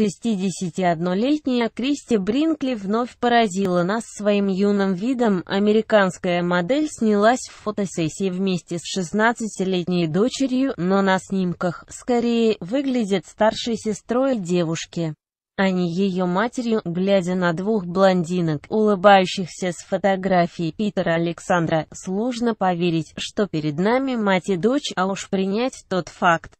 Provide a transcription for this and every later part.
61-летняя Кристи Бринкли вновь поразила нас своим юным видом. Американская модель снялась в фотосессии вместе с 16-летней дочерью, но на снимках, скорее, выглядит старшей сестрой девушки а не ее матерью, глядя на двух блондинок, улыбающихся с фотографии Питера Александра, сложно поверить, что перед нами мать и дочь, а уж принять тот факт,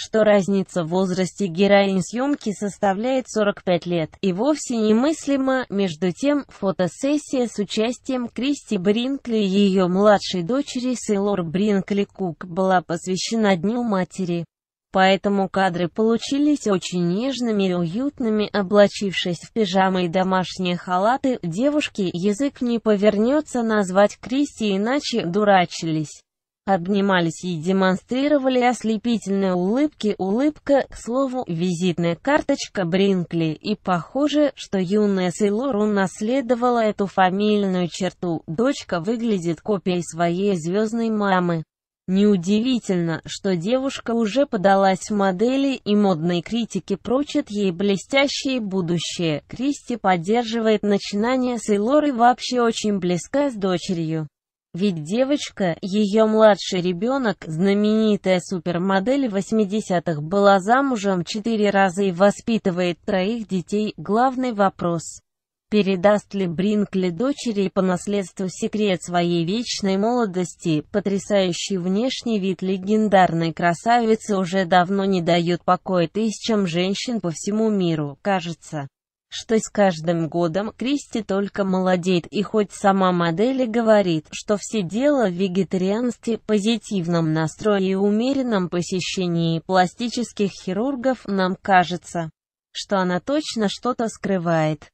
что разница в возрасте героинь съемки составляет 45 лет, и вовсе немыслимо. Между тем, фотосессия с участием Кристи Бринкли и ее младшей дочери Сейлор Бринкли Кук была посвящена Дню матери. Поэтому кадры получились очень нежными и уютными, облачившись в пижамы и домашние халаты, девушки язык не повернется назвать Кристи иначе дурачились обнимались и демонстрировали ослепительные улыбки. Улыбка, к слову, визитная карточка Бринкли, и похоже, что юная Сейлор унаследовала эту фамильную черту. Дочка выглядит копией своей звездной мамы. Неудивительно, что девушка уже подалась в модели, и модные критики прочат ей блестящее будущее. Кристи поддерживает начинание Сейлор и вообще очень близка с дочерью. Ведь девочка, ее младший ребенок, знаменитая супермодель 80-х, была замужем четыре раза и воспитывает троих детей. Главный вопрос. Передаст ли Бринкли дочери по наследству секрет своей вечной молодости, потрясающий внешний вид легендарной красавицы уже давно не дают покоя тысячам женщин по всему миру, кажется что с каждым годом Кристи только молодеет, и хоть сама модель и говорит, что все дело в вегетарианстве, позитивном настрое и умеренном посещении пластических хирургов, нам кажется, что она точно что-то скрывает.